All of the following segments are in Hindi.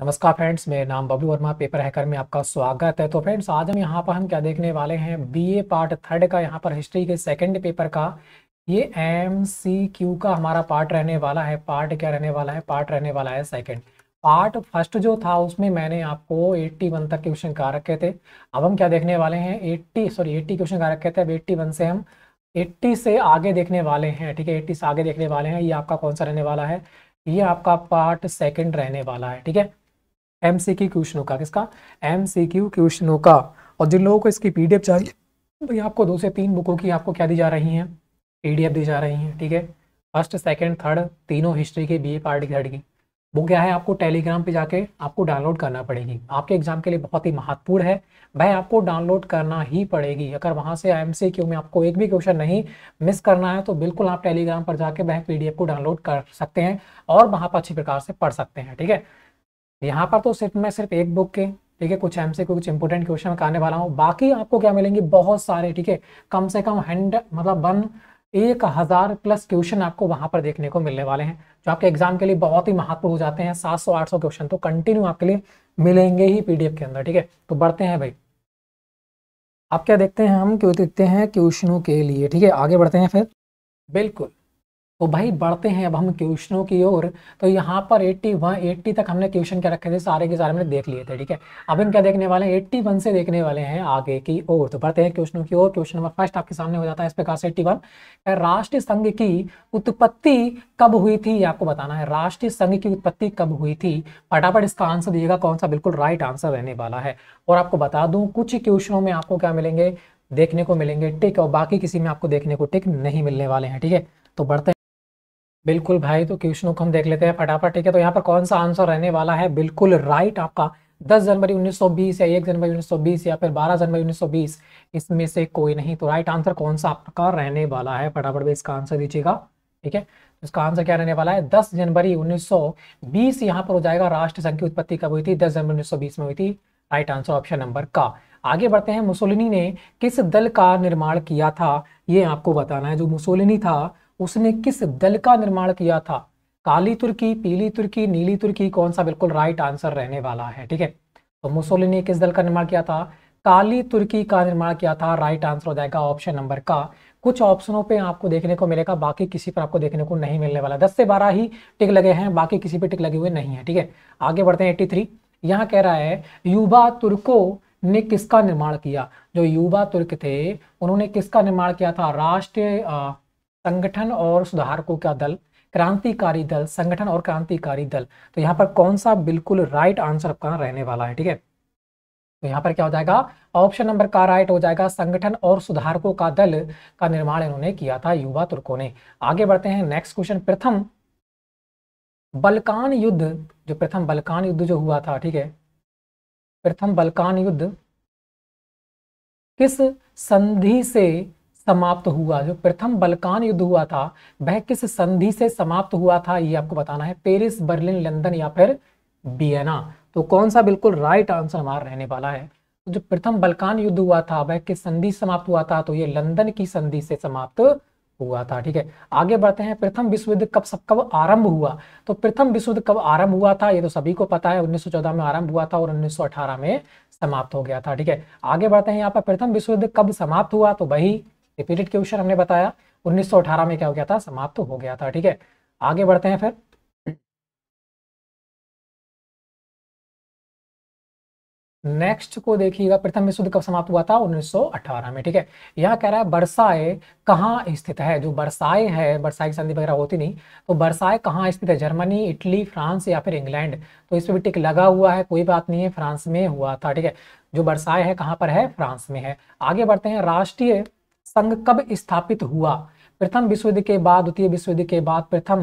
नमस्कार फ्रेंड्स मेरे नाम बबलू वर्मा पेपर हैकर में आपका स्वागत है तो फ्रेंड्स आज हम यहाँ पर हम क्या देखने वाले हैं बीए पार्ट थर्ड का यहाँ पर हिस्ट्री के सेकंड पेपर का ये एम सी क्यू का हमारा पार्ट रहने वाला है पार्ट क्या रहने वाला है पार्ट रहने वाला है सेकंड पार्ट फर्स्ट जो था उसमें मैंने आपको एट्टी तक क्वेश्चन कहा रखे थे अब हम क्या देखने वाले हैं एट्टी सॉरी एट्टी क्वेश्चन कहा रखे थे अब एट्टी से हम एट्टी से आगे देखने वाले हैं ठीक है एट्टी से आगे देखने वाले हैं ये आपका कौन सा रहने वाला है ये आपका पार्ट सेकंड रहने वाला है ठीक है एमसीक्यू क्वेश्चनों का किसका एमसीक्यू क्यू क्वेश्चनों का और जिन लोगों को इसकी पीडीएफ चाहिए भैया आपको दो से तीन बुकों की आपको क्या दी जा रही है पीडीएफ दी जा रही है ठीक है फर्स्ट सेकेंड थर्ड तीनों हिस्ट्री के बी ए पार्ट की थर्ड की वो क्या है आपको टेलीग्राम पे जाके आपको डाउनलोड करना पड़ेगी आपके एग्जाम के लिए बहुत ही महत्वपूर्ण है भाई आपको डाउनलोड करना ही पड़ेगी अगर वहां से एम सी क्यू में आपको एक भी क्वेश्चन नहीं मिस करना है तो बिल्कुल आप टेलीग्राम पर जाके वह पी को डाउनलोड कर सकते हैं और वहां पर अच्छी प्रकार से पढ़ सकते हैं ठीक है यहाँ पर तो सिर्फ मैं सिर्फ एक बुक के ठीक है कुछ एम से कुछ इंपोर्टेंट क्वेश्चन मैं आने वाला हूँ बाकी आपको क्या मिलेंगे बहुत सारे ठीक है कम से कम हंड मतलब वन एक हज़ार प्लस क्वेश्चन आपको वहां पर देखने को मिलने वाले हैं जो आपके एग्जाम के लिए बहुत ही महत्वपूर्ण हो जाते हैं सात सौ आठ सौ क्वेश्चन तो कंटिन्यू आपके लिए मिलेंगे ही पीडीएफ के अंदर ठीक है तो बढ़ते हैं भाई आप क्या देखते हैं हम क्यों देखते हैं क्वेश्चनों के लिए ठीक है आगे बढ़ते हैं फिर बिल्कुल तो भाई बढ़ते हैं अब हम क्वेश्चनों की ओर तो यहाँ पर 81 80 तक हमने क्वेश्चन क्या रखे थे सारे के सारे हमने देख लिए थे ठीक है अब हम क्या देखने वाले हैं 81 से देखने वाले हैं आगे की ओर तो बढ़ते हैं क्वेश्चनों की ओर क्वेश्चन नंबर फर्स्ट आपके सामने हो जाता है इस प्रकार से एट्टी राष्ट्रीय संघ की उत्पत्ति कब हुई थी ये आपको बताना है राष्ट्रीय संघ की उत्पत्ति कब हुई थी फटाफट इसका आंसर दिएगा कौन सा बिल्कुल राइट आंसर रहने वाला है और आपको बता दूं कुछ क्वेश्चनों में आपको क्या मिलेंगे देखने को मिलेंगे टिक और बाकी किसी में आपको देखने को टिक नहीं मिलने वाले हैं ठीक है तो बढ़ते बिल्कुल भाई तो क्वेश्चनों को हम देख लेते हैं फटाफट ठीक है तो यहाँ पर कौन सा आंसर रहने वाला है बिल्कुल राइट आपका 10 जनवरी 1920 या 1 जनवरी 1920 या फिर 12 जनवरी 1920 इसमें से कोई नहीं तो राइट आंसर कौन सा आपका रहने वाला है फटाफट भी इसका आंसर दीजिएगा ठीक है तो इसका आंसर क्या रहने वाला है 10 जनवरी 1920 यहाँ पर हो जाएगा राष्ट्र संघ की उत्पत्ति कब हुई थी 10 जनवरी 1920 में हुई थी राइट आंसर ऑप्शन नंबर का आगे बढ़ते हैं मुसोलिनी ने किस दल का निर्माण किया था ये आपको बताना है जो मुसोलिनी था उसने किस दल का निर्माण किया था काली तुर्की पीली तुर्की नीली तुर्की कौन सा बिल्कुल राइट आंसर रहने वाला है ठीक है तो मुसोली ने किस दल का निर्माण किया था काली तुर्की का निर्माण किया था राइट आंसर हो जाएगा ऑप्शन नंबर का कुछ ऑप्शनों पे आपको देखने को मिलेगा बाकी किसी पर आपको देखने को नहीं मिलने वाला दस से बारह ही टिक लगे हैं बाकी किसी पे टिक लगे हुए नहीं है ठीक है आगे बढ़ते हैं एट्टी थ्री यहाँ कह रहा है युवा तुर्को ने किसका निर्माण किया जो युवा तुर्क थे उन्होंने किसका निर्माण किया था राष्ट्रीय संगठन और सुधारकों का दल क्रांतिकारी दल संगठन और क्रांतिकारी दल तो यहाँ पर कौन सा बिल्कुल राइट आंसर आपका रहने वाला है ठीक है तो यहाँ पर क्या हो जाएगा ऑप्शन नंबर का राइट हो जाएगा संगठन और सुधारकों का दल का निर्माण इन्होंने किया था युवा तुर्कों ने आगे बढ़ते हैं नेक्स्ट क्वेश्चन प्रथम बलकान युद्ध जो प्रथम बलकान युद्ध जो हुआ था ठीक है प्रथम बलकान युद्ध किस संधि से समाप्त हुआ जो प्रथम बलकान युद्ध हुआ था वह किस संधि से समाप्त हुआ था ये आपको बताना है पेरिस बर्लिन लंदन या फिर बियना तो कौन सा बिल्कुल राइट आंसर हमारा रहने वाला है तो जो प्रथम बलकान युद्ध हुआ था वह किस संधि समाप्त हुआ था तो ये लंदन की संधि से समाप्त हुआ था ठीक है आगे बढ़ते हैं प्रथम विश्व युद्ध कब सब कब आरंभ हुआ तो प्रथम विश्व युद्ध कब आरंभ हुआ था ये तो सभी को पता है 1914 में आरंभ हुआ था और 1918 में समाप्त हो गया था ठीक है आगे बढ़ते हैं यहाँ पर प्रथम विश्व युद्ध कब समाप्त हुआ तो वही रिपीटेड क्वेश्चन हमने बताया 1918 में क्या हो गया था समाप्त तो हो गया था ठीक है आगे बढ़ते हैं फिर नेक्स्ट को देखिएगा प्रथम विश्व कब समाप्त हुआ था 1918 में ठीक है यहाँ कह रहा है बरसाए कहाँ स्थित है जो बरसाए है बरसाए की संधि वगैरह होती नहीं तो बरसाए कहाँ स्थित है जर्मनी इटली फ्रांस या फिर इंग्लैंड तो इस पर भी टिक लगा हुआ है कोई बात नहीं है फ्रांस में हुआ था ठीक है जो बरसाए है कहाँ पर है फ्रांस में है आगे बढ़ते हैं राष्ट्रीय संघ कब स्थापित हुआ प्रथम विश्व युद्ध के बाद द्वितीय विश्व युद्ध के बाद प्रथम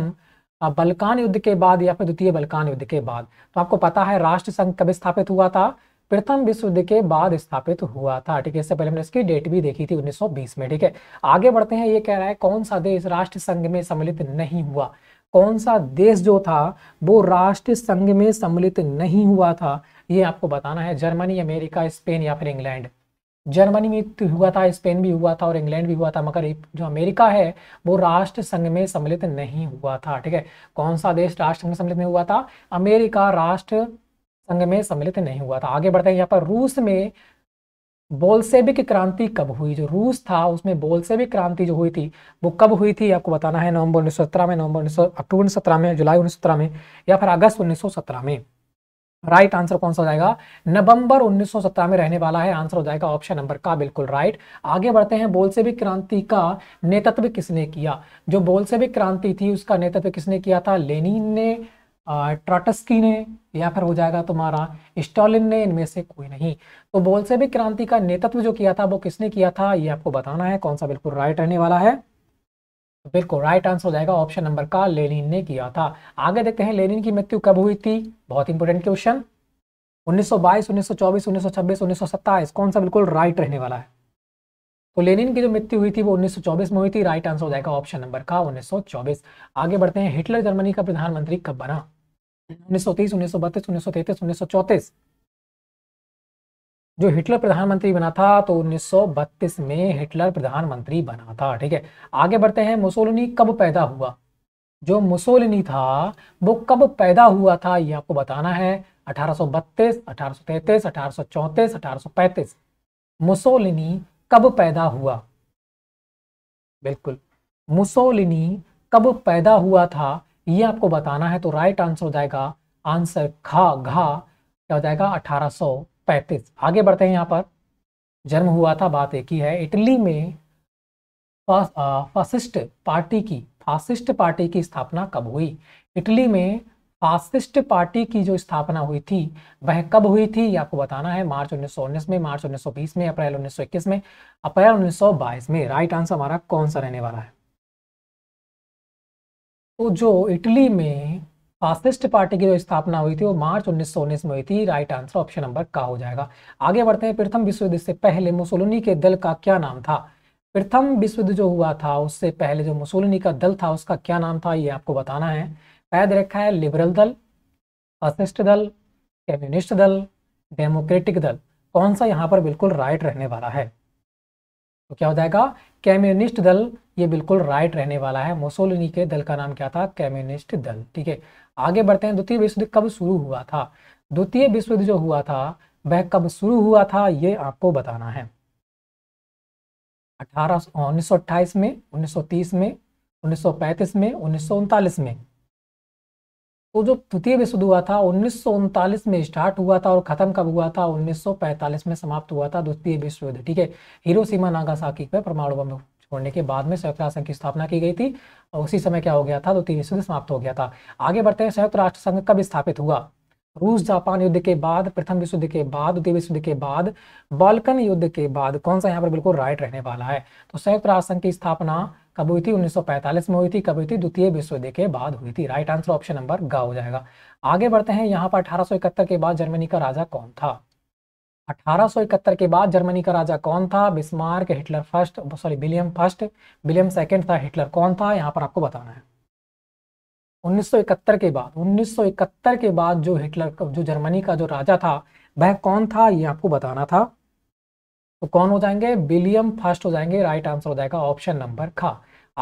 बलकान युद्ध के बाद या फिर द्वितीय बलकान युद्ध के बाद तो आपको पता है राष्ट्र संघ कब स्थापित हुआ था प्रथम विश्व युद्ध के बाद स्थापित हुआ था ठीक है इससे पहले हमने इसकी डेट भी देखी थी 1920 में ठीक है आगे बढ़ते हैं ये कह रहा है कौन सा देश राष्ट्र संघ में सम्मिलित नहीं हुआ कौन सा देश जो था वो राष्ट्र संघ में सम्मिलित नहीं हुआ था ये आपको बताना है जर्मनी अमेरिका स्पेन या फिर इंग्लैंड जर्मनी में तो हुआ था स्पेन भी हुआ था और इंग्लैंड भी हुआ था मगर जो अमेरिका है वो राष्ट्र संघ में सम्मिलित नहीं हुआ था ठीक है कौन सा देश राष्ट्र संघ में सम्मिलित नहीं हुआ था अमेरिका राष्ट्र संघ में सम्मिलित नहीं हुआ था आगे बढ़ते हैं यहाँ पर रूस में बोल्सेविक क्रांति कब हुई जो रूस था उसमें बोल्सेविक क्रांति जो हुई थी वो कब हुई थी आपको बताना है नवंबर उन्नीस में नवंबर उन्नीस अक्टूबर उन्नीस में जुलाई उन्नीस में या फिर अगस्त उन्नीस में राइट आंसर कौन सा हो जाएगा नवंबर 1917 में रहने वाला है आंसर हो जाएगा ऑप्शन नंबर का बिल्कुल राइट आगे बढ़ते हैं बोलसेविक क्रांति का नेतृत्व किसने किया जो बोलसेविक क्रांति थी उसका नेतृत्व किसने किया था लेनिन ने ट्राटस्की ने या फिर हो जाएगा तुम्हारा स्टालिन ने इनमें से कोई नहीं तो बोलसेविक क्रांति का नेतृत्व जो किया था वो किसने किया था ये आपको बताना है कौन सा बिल्कुल राइट रहने वाला है बिल्कुल राइट आंसर हो जाएगा ऑप्शन नंबर का लेनिन ने किया था आगे देखते हैं लेनिन की मृत्यु कब हुई थी बहुत इंपॉर्टेंट क्वेश्चन 1922, 1924, 1926, 1927 कौन सा बिल्कुल राइट रहने वाला है तो लेनिन की जो मृत्यु हुई थी वो 1924 में हुई थी राइट आंसर हो जाएगा ऑप्शन नंबर का 1924 आगे बढ़ते हैं हिटलर जर्मनी का प्रधानमंत्री कब बना 1930, 1932, 1933, 1934 जो हिटलर प्रधानमंत्री बना था तो 1932 में हिटलर प्रधानमंत्री बना था ठीक है आगे बढ़ते हैं मुसोलिनी कब पैदा हुआ जो मुसोलिनी था वो कब पैदा हुआ था ये आपको बताना है 1832, 1833, 1834, 1835 मुसोलिनी कब पैदा हुआ बिल्कुल मुसोलिनी कब पैदा हुआ था ये आपको बताना है तो राइट आंसर हो जाएगा आंसर खा घा क्या हो जाएगा अठारह पैंतीस आगे बढ़ते हैं यहाँ पर जन्म हुआ था बात एक ही है इटली में फासिस्ट पार्टी की फासिस्ट पार्टी की स्थापना कब हुई इटली में फासिस्ट पार्टी की जो स्थापना हुई थी वह कब हुई थी आपको बताना है मार्च उन्नीस में मार्च 1920 में अप्रैल 1921 में अप्रैल 1922 में राइट आंसर हमारा कौन सा रहने वाला है तो जो इटली में फासिस्ट पार्टी की जो स्थापना हुई थी वो मार्च उन्नीस में हुई थी राइट आंसर ऑप्शन नंबर का हो जाएगा आगे बढ़ते हैं प्रथम विश्व युद्ध से पहले मुसोलिनी के दल का क्या नाम था प्रथम विश्व युद्ध जो हुआ था उससे पहले जो मुसोलिनी का दल था उसका क्या नाम था ये आपको बताना है पैद रखा है लिबरल दल फासिस्ट दल कम्युनिस्ट दल डेमोक्रेटिक दल कौन सा यहाँ पर बिल्कुल राइट रहने वाला है तो क्या हो जाएगा कम्युनिस्ट दल ये बिल्कुल राइट रहने वाला है मोसोलिनी के दल का नाम क्या था कम्युनिस्ट दल ठीक है आगे बढ़ते हैं द्वितीय विश्व कब शुरू हुआ था द्वितीय विश्व जो हुआ था वह कब शुरू हुआ था ये आपको बताना है अठारह उन्नीस में 1930 में 1935 में उन्नीस में तो जो तृतीय विश्व युद्ध हुआ था उन्नीस में स्टार्ट हुआ था और खत्म कब हुआ था 1945 में समाप्त हुआ था द्वितीय विश्व युद्ध ठीक है हिरोशिमा नागासाकी पर परमाणु बम छोड़ने के बाद में संयुक्त राष्ट्र संघ की स्थापना की गई थी और उसी समय क्या हो गया था द्वितीय विश्व युद्ध समाप्त हो गया था आगे बढ़ते हैं संयुक्त राष्ट्र संघ कब स्थापित हुआ रूस जापान युद्ध के बाद प्रथम विश्व युद्ध के बाद द्वितीय विश्व युद्ध के बाद बाल्कन युद्ध के बाद कौन सा यहाँ पर बिल्कुल राइट रहने वाला है तो संयुक्त राष्ट्र संघ की स्थापना कब हुई थी 1945 में हुई थी कब हुई थी द्वितीय विश्व युद्ध के बाद हुई थी राइट आंसर ऑप्शन नंबर गा हो जाएगा आगे बढ़ते हैं यहाँ पर अठारह के बाद जर्मनी का राजा कौन था अठारह के बाद जर्मनी का राजा कौन था Bismarck Hitler first sorry William first William second था हिटलर कौन था यहाँ पर आपको बताना है 1971 के बाद 1971 के बाद जो हिटलर जो जर्मनी का जो राजा था वह कौन था ये आपको बताना था तो कौन हो जाएंगे विलियम फर्स्ट हो जाएंगे राइट आंसर हो जाएगा ऑप्शन नंबर खा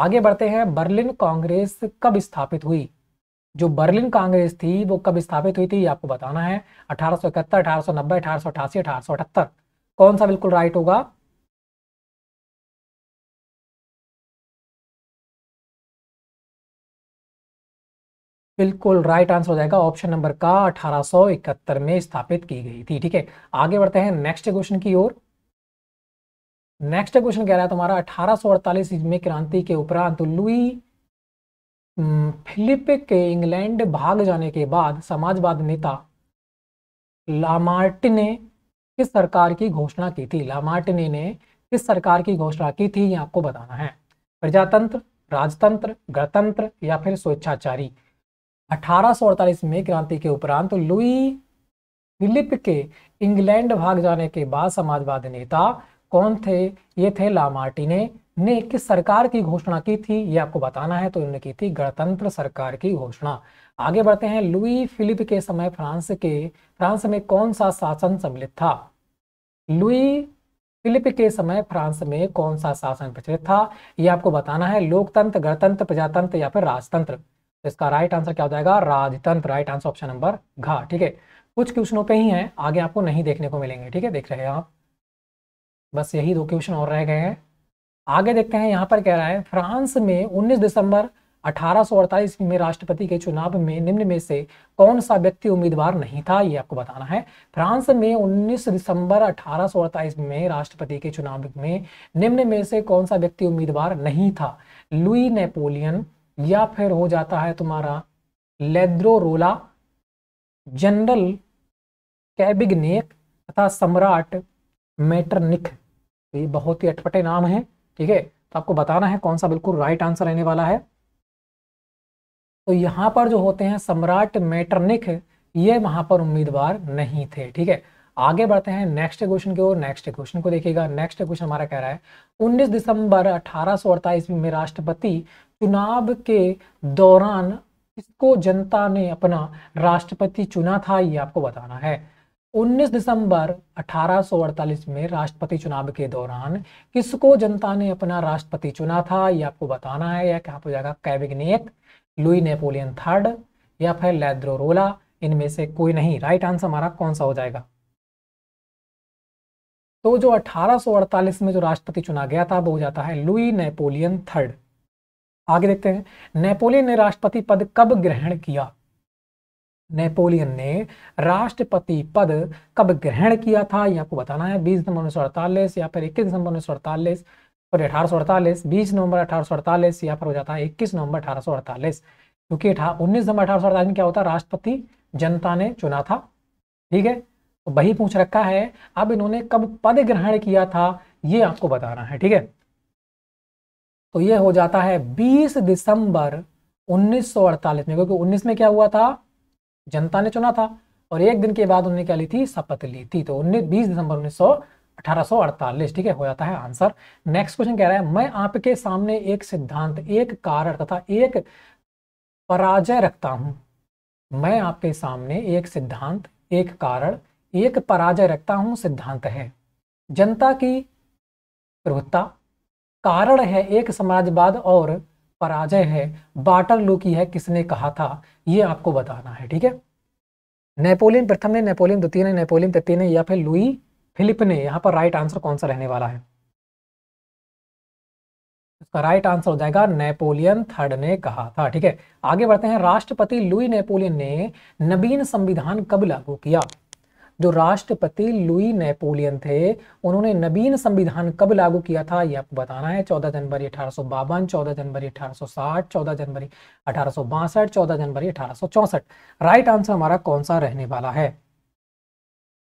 आगे बढ़ते हैं बर्लिन कांग्रेस कब स्थापित हुई जो बर्लिन कांग्रेस थी वो कब स्थापित हुई थी आपको बताना है अठारह सौ इकहत्तर अठारह सौ नब्बे अठारह अठासी अठारह सौ अठहत्तर कौन सा बिल्कुल राइट होगा बिल्कुल राइट आंसर हो जाएगा ऑप्शन नंबर का 1871 में स्थापित की गई थी ठीक है आगे बढ़ते हैं नेक्स्ट क्वेश्चन की ओर नेक्स्ट क्वेश्चन कह रहा है तुम्हारा अठारह सौ में क्रांति के उपरांत लुई फिलिप के इंग्लैंड भाग जाने के बाद समाजवाद नेता लामार्ट ने किस सरकार की घोषणा की थी लामार्टिने ने किस सरकार की घोषणा की थी ये आपको बताना है प्रजातंत्र राजतंत्र गणतंत्र या फिर स्वेच्छाचारी अठारह में क्रांति के उपरांत लुई फिलिप के इंग्लैंड भाग जाने के बाद समाजवादी नेता कौन थे ये थे लामार्टिने ने किस सरकार की घोषणा की थी ये आपको बताना है तो इन्होंने की थी गणतंत्र सरकार की घोषणा आगे बढ़ते हैं लुई फिलिप के समय फ्रांस के फ्रांस में कौन सा शासन सम्मिलित था लुई फिलिप के समय फ्रांस में कौन सा शासन प्रचलित था ये आपको बताना है लोकतंत्र गणतंत्र प्रजातंत्र या फिर राजतंत्र तो इसका राइट आंसर क्या हो जाएगा राजतंत्र राइट आंसर ऑप्शन नंबर घा ठीक है कुछ क्वेश्चनों पे ही है आगे आपको नहीं देखने को मिलेंगे ठीक है देख रहे हैं आप बस यही दो क्वेश्चन और रह गए हैं आगे देखते हैं यहाँ पर कह रहा है फ्रांस में 19 दिसंबर अठारह 1848 में राष्ट्रपति के चुनाव में निम्न में से कौन सा व्यक्ति उम्मीदवार नहीं था ये आपको बताना है फ्रांस में 19 दिसंबर अठारह में राष्ट्रपति के चुनाव में निम्न में से कौन सा व्यक्ति उम्मीदवार नहीं था लुई नेपोलियन या फिर हो जाता है तुम्हारा लेद्रो रोला जनरल कैबिगनेक तथा सम्राट मेटरनिक तो ये बहुत ही अटपटे नाम है ठीक है तो आपको बताना है कौन सा बिल्कुल राइट आंसर रहने वाला है तो यहाँ पर जो होते हैं सम्राट मेटरनिक ये वहां पर उम्मीदवार नहीं थे ठीक है आगे बढ़ते हैं नेक्स्ट क्वेश्चन की ओर नेक्स्ट क्वेश्चन को देखिएगा नेक्स्ट क्वेश्चन हमारा कह रहा है 19 दिसंबर अठारह ईस्वी में राष्ट्रपति चुनाव के दौरान किसको जनता ने अपना राष्ट्रपति चुना था ये आपको बताना है 19 दिसंबर 1848 में राष्ट्रपति चुनाव के दौरान किसको जनता ने अपना राष्ट्रपति चुना था ये आपको बताना है या क्या हो जाएगा कैबिनेट लुई नेपोलियन थर्ड या फिर लैद्रोरोला रोला इनमें से कोई नहीं राइट आंसर हमारा कौन सा हो जाएगा तो जो 1848 में जो राष्ट्रपति चुना गया था वो हो जाता है लुई नेपोलियन थर्ड आगे देखते हैं नेपोलियन ने राष्ट्रपति पद कब ग्रहण किया नेपोलियन ने राष्ट्रपति पद कब ग्रहण किया था यह आपको बताना है 20 नवंबर उन्नीस या फिर 21 दिसंबर उन्नीस सॉरी अठारह सौ अड़तालीस बीस नवंबर अठारह सौ अड़तालीस या फिर हो जाता है इक्कीस नवंबर अठारह सौ अड़तालीस क्योंकि उन्नीस दिसंबर अठारह सौ अड़तालीस में क्या होता है राष्ट्रपति जनता ने चुना था ठीक है तो वही पूछ रखा है अब इन्होंने कब पद ग्रहण किया था ये आपको बताना है ठीक है तो ये हो जाता है बीस दिसंबर 1948 में क्योंकि 19 में क्या हुआ था जनता ने चुना था और एक दिन के बाद उन्होंने क्या ली थी शपथ ली थी तो उन्नीस बीस दिसंबर उन्नीस सौ अठारह ठीक है हो जाता है आंसर नेक्स्ट क्वेश्चन कह रहा है मैं आपके सामने एक सिद्धांत एक कारण तथा एक पराजय रखता हूं मैं आपके सामने एक सिद्धांत एक कारण एक पराजय रखता हूं सिद्धांत है जनता की प्रभुत्ता कारण है एक समाजवाद और पराजय है बाटर लू की है किसने कहा था ये आपको बताना है ठीक है नेपोलियन प्रथम ने नेपोलियन द्वितीय ने नेपोलियन तृतीय ने या फिर लुई फिलिप ने यहाँ पर राइट आंसर कौन सा रहने वाला है इसका राइट आंसर हो जाएगा नेपोलियन थर्ड ने कहा था ठीक है आगे बढ़ते हैं राष्ट्रपति लुई नेपोलियन ने नवीन संविधान कब लागू किया जो राष्ट्रपति लुई नेपोलियन थे उन्होंने नवीन संविधान कब लागू किया था यह आपको बताना है 14 जनवरी अठारह बावन चौदह जनवरी 1860 14 जनवरी अठारह बासठ चौदह जनवरी अठारह राइट आंसर हमारा कौन सा रहने वाला है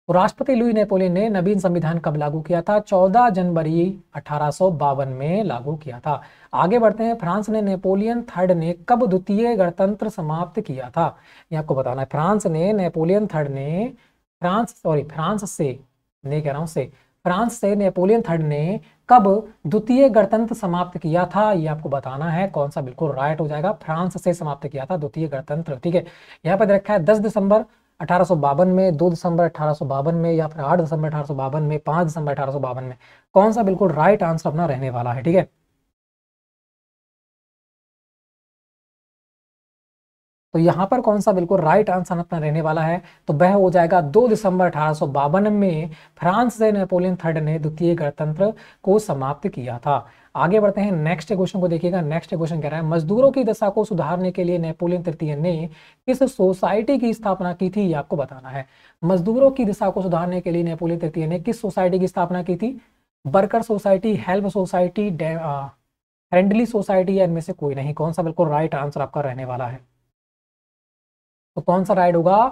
तो राष्ट्रपति लुई नेपोलियन ने नवीन संविधान कब लागू किया था 14 जनवरी अठारह में लागू किया था आगे बढ़ते हैं फ्रांस ने नेपोलियन थर्ड ने कब द्वितीय गणतंत्र समाप्त किया था ये आपको बताना है फ्रांस ने नेपोलियन थर्ड ने फ्रांस सॉरी फ्रांस से नहीं कह रहा हूँ से फ्रांस से नेपोलियन थर्ड ने कब द्वितीय गणतंत्र समाप्त किया था ये आपको बताना है कौन सा बिल्कुल राइट हो जाएगा फ्रांस से समाप्त किया था द्वितीय गणतंत्र ठीक है यहाँ पर रखा है दस दिसंबर अठारह में दो दिसंबर अठारह में या फिर आठ दिसंबर अठारह में पांच दिसंबर अठारह में कौन सा बिल्कुल राइट आंसर अपना रहने वाला है ठीक है तो यहां पर कौन सा बिल्कुल राइट आंसर अपना रहने वाला है तो वह हो जाएगा 2 दिसंबर अठारह में फ्रांस से नेपोलियन थर्ड ने द्वितीय गणतंत्र को समाप्त किया था आगे बढ़ते हैं नेक्स्ट क्वेश्चन को देखिएगा नेक्स्ट क्वेश्चन कह रहा है मजदूरों की दशा को सुधारने के लिए नेपोलियन तृतीय ने किस सोसाइटी की स्थापना की थी ये आपको बताना है मजदूरों की दशा को सुधारने के लिए नेपोलियन तृतीय ने किस सोसाइटी की स्थापना की थी worker society help society friendly society या इनमें से कोई नहीं कौन सा बिल्कुल राइट आंसर आपका रहने वाला है तो कौन सा राइड होगा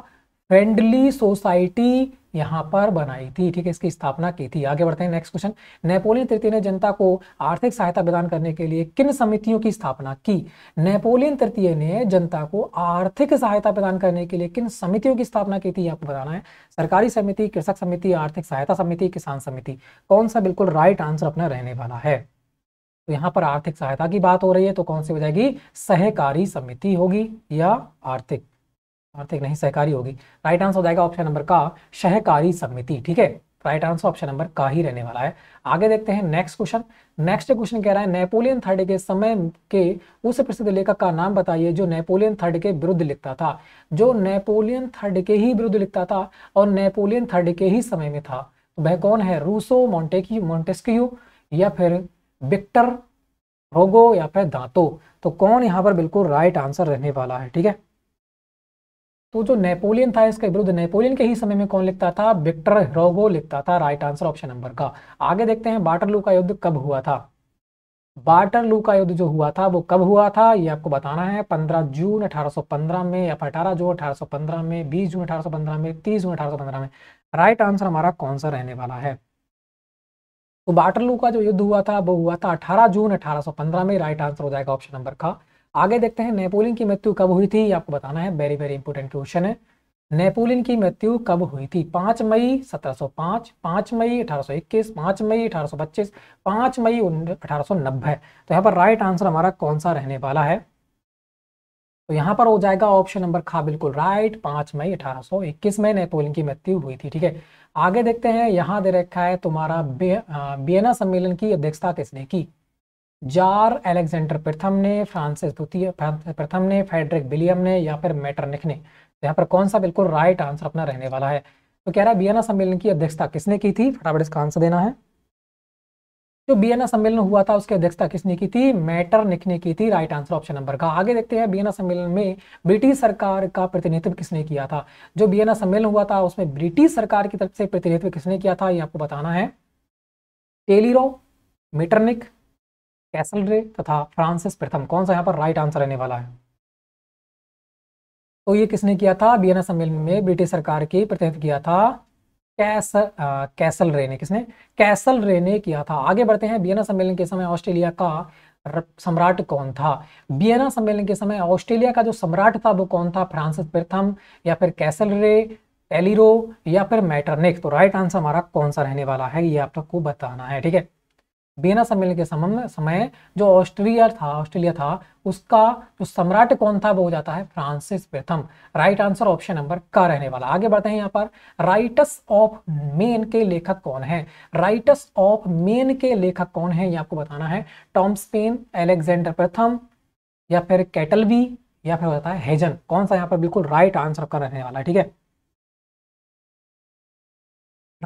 फ्रेंडली सोसाइटी यहां पर बनाई थी ठीक है इसकी स्थापना की थी आगे बढ़ते हैं नेक्स्ट क्वेश्चन नेपोलियन तृतीय ने जनता को आर्थिक सहायता प्रदान करने के लिए किन समितियों की स्थापना की नेपोलियन तृतीय ने जनता को आर्थिक सहायता प्रदान करने के लिए किन समितियों की स्थापना की थी आपको बताना है सरकारी समिति कृषक समिति आर्थिक सहायता समिति किसान समिति कौन सा बिल्कुल राइट आंसर अपना रहने वाला है तो यहां पर आर्थिक सहायता की बात हो रही है तो कौन सी हो जाएगी सहकारी समिति होगी या आर्थिक आर्थिक नहीं सहकारी होगी राइट आंसर हो जाएगा ऑप्शन नंबर का सहकारी समिति ठीक है राइट आंसर ऑप्शन नंबर का ही रहने वाला है आगे देखते हैं नेक्स्ट क्वेश्चन नेक्स्ट क्वेश्चन कह रहा है नेपोलियन थर्ड के समय के उस प्रसिद्ध लेखक का नाम बताइए जो नेपोलियन थर्ड के विरुद्ध लिखता था जो नेपोलियन थर्ड के ही विरुद्ध लिखता था और नेपोलियन थर्ड के ही समय में था तो वह कौन है रूसो मोन्टेकी मोन्टेस्क्यू या फिर विक्टर रोगो या फिर दांतो तो कौन यहां पर बिल्कुल राइट आंसर रहने वाला है ठीक है तो जो नेपोलियन था इसके विरुद्ध नेपोलियन के ही समय में कौन लिखता था विक्टर ह्रोगो लिखता था राइट आंसर ऑप्शन नंबर का आगे देखते हैं बाटरलू का युद्ध कब हुआ था बाटरलू का युद्ध जो हुआ था वो कब हुआ था ये आपको बताना है 15 जून 1815 में या फिर 18 जून 1815 में 20 जून 1815 में 30 जून 1815 में राइट आंसर हमारा कौन सा रहने वाला है तो बाटरलू का जो युद्ध हुआ था वो हुआ था 18 जून 1815 में राइट आंसर हो जाएगा ऑप्शन नंबर का आगे देखते हैं नेपोलियन की मृत्यु कब हुई थी आपको बताना है वेरी वेरी इंपॉर्टेंट क्वेश्चन है नेपोलियन की मृत्यु कब हुई थी पांच मई 1705, 5 मई 1821, 5 मई 1825, 5 मई 1890 तो यहाँ पर राइट आंसर हमारा कौन सा रहने वाला है तो यहाँ पर हो जाएगा ऑप्शन नंबर खा बिल्कुल राइट पाँच मई 1821 में नेपोलियन की मृत्यु हुई थी ठीक है आगे देखते हैं यहाँ दे रखा है तुम्हारा बियना सम्मेलन की अध्यक्षता किसने की जार एलेक्जेंडर प्रथम ने फ्रांसिस द्वितीय प्रथम ने फेडरिक विलियम ने या फिर मैटरनिक ने तो यहाँ पर कौन सा बिल्कुल राइट आंसर अपना रहने वाला है तो कह रहा है बियाना सम्मेलन की अध्यक्षता किसने की थी फटाफट इसका आंसर देना है जो बियाना सम्मेलन हुआ था उसकी अध्यक्षता किसने की थी मैटर ने की थी राइट आंसर ऑप्शन नंबर का आगे देखते हैं बियाना सम्मेलन में ब्रिटिश सरकार का प्रतिनिधित्व किसने किया था जो बियाना सम्मेलन हुआ था उसमें ब्रिटिश सरकार की तरफ से प्रतिनिधित्व किसने किया था ये आपको बताना है टेलीरो मेटरनिक कैसलरे तथा फ्रांसिस प्रथम कौन सा यहाँ पर राइट आंसर रहने वाला है तो ये किसने किया था बियना सम्मेलन में ब्रिटिश सरकार के प्रतिनिधित्व किया था कैस कैसल रे ने किसने कैसल रे ने किया था आगे बढ़ते हैं बियना सम्मेलन के समय ऑस्ट्रेलिया का सम्राट कौन था बियना सम्मेलन के समय ऑस्ट्रेलिया का जो सम्राट था वो कौन था फ्रांसिस प्रथम या फिर कैसल रे टेलीरो या फिर मैटरनिक तो राइट आंसर हमारा कौन सा रहने वाला है ये आपको बताना है ठीक है बेना सम्मेलन के समय समय जो ऑस्ट्रिया था ऑस्ट्रेलिया था उसका जो सम्राट कौन था वो हो जाता है फ्रांसिस प्रथम राइट आंसर ऑप्शन नंबर का रहने वाला आगे बढ़ते हैं यहाँ पर राइटस ऑफ मेन के लेखक कौन है राइटस ऑफ मेन के लेखक कौन है ये आपको बताना है टॉम स्पेन एलेक्जेंडर प्रथम या फिर कैटलवी या फिर हो जाता है हेजन कौन सा यहाँ पर बिल्कुल राइट आंसर का रहने वाला है ठीक है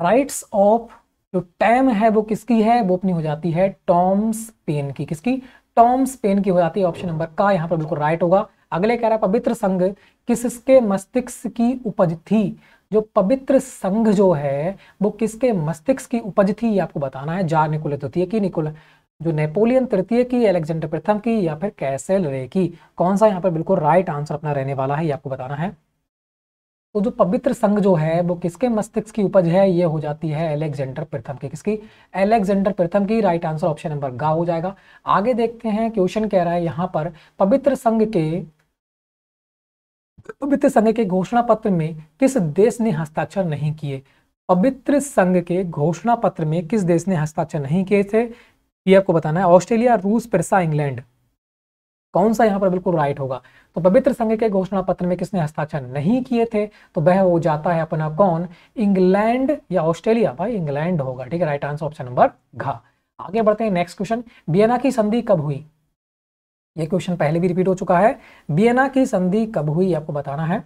राइट्स ऑफ जो तो टैम है वो किसकी है वो अपनी हो जाती है टॉम्स पेन की किसकी टॉम्स पेन की हो जाती है ऑप्शन नंबर का यहाँ पर बिल्कुल राइट होगा अगले कह रहा है पवित्र संघ किसके मस्तिष्क की उपज थी जो पवित्र संघ जो है वो किसके मस्तिष्क की उपज थी ये आपको बताना है जार निकुल द्वितीय की निकुल जो नेपोलियन तृतीय की एलेक्जेंडर प्रथम की या फिर कैसे की कौन सा यहाँ पर बिल्कुल राइट आंसर अपना रहने वाला है ये आपको बताना है तो जो पवित्र संघ जो है वो किसके मस्तिष्क की उपज है ये हो जाती है एलेक्जेंडर प्रथम की किसकी एलेक्जेंडर प्रथम की राइट आंसर ऑप्शन नंबर गा हो जाएगा आगे देखते हैं क्वेश्चन कह रहा है यहां पर पवित्र संघ के पवित्र संघ के घोषणा पत्र में किस देश ने हस्ताक्षर नहीं किए पवित्र संघ के घोषणा पत्र में किस देश ने हस्ताक्षर नहीं किए थे ये आपको बताना है ऑस्ट्रेलिया रूस पिरसा इंग्लैंड कौन सा यहाँ पर बिल्कुल राइट होगा तो पवित्र संघ के घोषणा पत्र में किसने हस्ताक्षर नहीं किए थे तो वह हो जाता है अपना कौन इंग्लैंड या ऑस्ट्रेलिया भाई इंग्लैंड होगा ठीक है राइट आंसर ऑप्शन नंबर घा आगे बढ़ते हैं नेक्स्ट क्वेश्चन बियना की संधि कब हुई ये क्वेश्चन पहले भी रिपीट हो चुका है बियना की संधि कब हुई आपको बताना है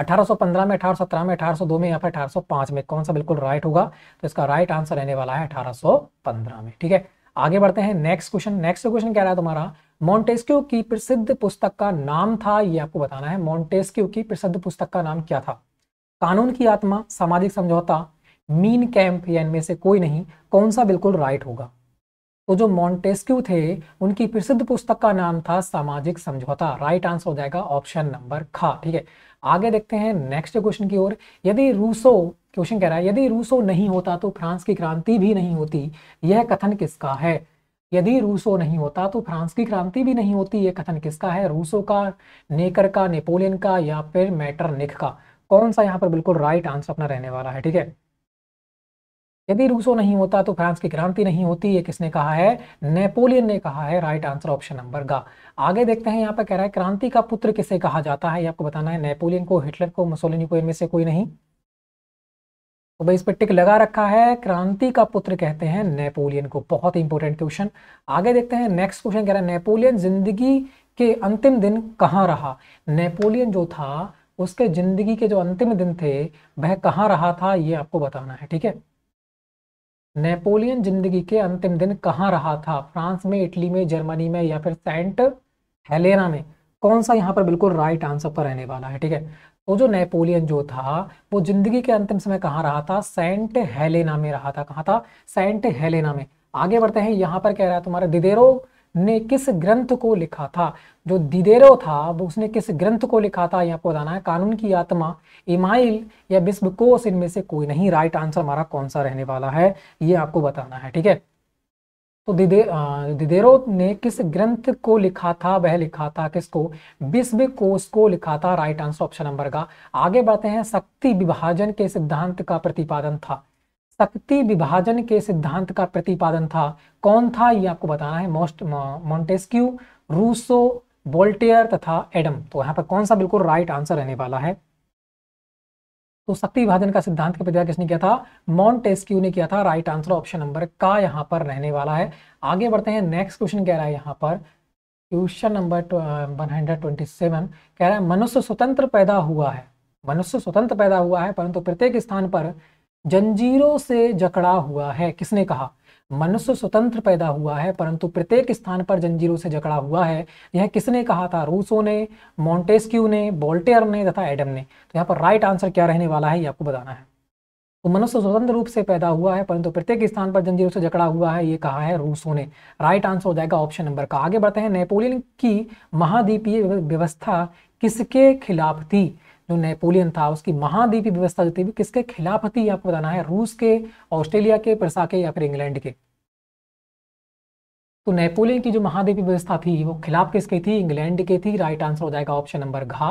1815 में 1817 में 1802 में या फिर 1805 में कौन सा बिल्कुल राइट होगा तो इसका राइट आंसर रहने वाला है 1815 में ठीक है आगे बढ़ते हैं नेक्स्ट क्वेश्चन नेक्स्ट क्वेश्चन क्या रहा है तुम्हारा मॉन्टेस्क्यू की प्रसिद्ध पुस्तक का नाम था ये आपको बताना है मोन्टेस्क्यू की प्रसिद्ध पुस्तक का नाम क्या था कानून की आत्मा सामाजिक समझौता मीन कैंप या इनमें से कोई नहीं कौन सा बिल्कुल राइट होगा तो जो मॉन्टेस्क्यू थे उनकी प्रसिद्ध पुस्तक का नाम था सामाजिक समझौता राइट आंसर हो जाएगा ऑप्शन नंबर खा ठीक है आगे देखते हैं नेक्स्ट क्वेश्चन की ओर यदि रूसो क्वेश्चन कह रहा है यदि रूसो नहीं होता तो फ्रांस की क्रांति भी नहीं होती यह कथन किसका है यदि रूसो नहीं होता तो फ्रांस की क्रांति भी नहीं होती ये कथन किसका है रूसो का नेकर का नेपोलियन का या फिर मैटरनिक का कौन सा यहाँ पर बिल्कुल राइट आंसर अपना रहने वाला है ठीक है यदि रूसो नहीं होता तो फ्रांस की क्रांति नहीं होती ये किसने कहा है नेपोलियन ने कहा है राइट आंसर ऑप्शन नंबर गा आगे देखते हैं यहाँ पर कह रहा है क्रांति का पुत्र किसे कहा जाता है ये आपको बताना है नेपोलियन को हिटलर को मुसोलिनी को इनमें से कोई नहीं तो भाई इस पर टिक लगा रखा है क्रांति का पुत्र कहते हैं नेपोलियन को बहुत ही इंपॉर्टेंट क्वेश्चन आगे देखते हैं नेक्स्ट क्वेश्चन कह रहा है नेपोलियन जिंदगी के अंतिम दिन कहाँ रहा नेपोलियन जो था उसके जिंदगी के जो अंतिम दिन थे वह कहाँ रहा था ये आपको बताना है ठीक है नेपोलियन जिंदगी के अंतिम दिन कहाँ रहा था फ्रांस में इटली में जर्मनी में या फिर सेंट हेलेना में कौन सा यहाँ पर बिल्कुल राइट आंसर पर रहने वाला है ठीक है तो जो नेपोलियन जो था वो जिंदगी के अंतिम समय कहाँ रहा था सेंट हेलेना में रहा था कहाँ था सेंट हेलेना में आगे बढ़ते हैं यहाँ पर कह रहा है तुम्हारा दिदेरो ने किस ग्रंथ को लिखा था जो दिदेरो था वो उसने किस ग्रंथ को लिखा था यहाँ पर बताना है कानून की आत्मा इमाइल या विश्वकोश इनमें से कोई नहीं राइट आंसर हमारा कौन सा रहने वाला है ये आपको बताना है ठीक है तो दिदे दिदेरो ने किस ग्रंथ को लिखा था वह लिखा था किसको विश्व कोश को लिखा था राइट आंसर ऑप्शन नंबर का आगे बढ़ते हैं शक्ति विभाजन के सिद्धांत का प्रतिपादन था शक्ति विभाजन के सिद्धांत का प्रतिपादन था कौन था ये आपको बताना है मोस्ट मोन्टेस्क्यू रूसो वोल्टेयर तथा एडम तो यहाँ पर कौन सा बिल्कुल राइट आंसर रहने वाला है तो शक्ति विभाजन का सिद्धांत का प्रतिभा किसने किया था मॉन्टेस्क्यू ने किया था राइट आंसर ऑप्शन नंबर का यहाँ पर रहने वाला है आगे बढ़ते हैं नेक्स्ट क्वेश्चन कह रहा है यहाँ पर question number one hundred twenty seven कह रहा है मनुष्य स्वतंत्र पैदा हुआ है मनुष्य स्वतंत्र पैदा हुआ है परंतु प्रत्येक स्थान पर जंजीरों से जकड़ा हुआ है किसने कहा मनुष्य स्वतंत्र पैदा हुआ है परंतु प्रत्येक स्थान पर जंजीरों से जकड़ा हुआ है यह किसने कहा था रूसो ने मोन्टेस्क्यू ने बोल्टेयर ने तथा एडम ने तो यहाँ पर राइट आंसर क्या रहने वाला है ये आपको बताना है तो मनुष्य स्वतंत्र रूप से पैदा हुआ है परंतु प्रत्येक स्थान पर जंजीरों से जकड़ा हुआ है ये कहा है रूसो ने राइट आंसर हो जाएगा ऑप्शन नंबर का आगे बढ़ते हैं नेपोलियन की महाद्वीपीय व्यवस्था किसके खिलाफ थी जो नेपोलियन था उसकी महाद्वीपीय व्यवस्था जो थी किसके खिलाफ थी आपको बताना है रूस के ऑस्ट्रेलिया के प्रसा के या फिर इंग्लैंड के तो नेपोलियन की जो महाद्वीपीय व्यवस्था थी वो खिलाफ किसके थी इंग्लैंड के थी राइट आंसर हो जाएगा ऑप्शन नंबर घा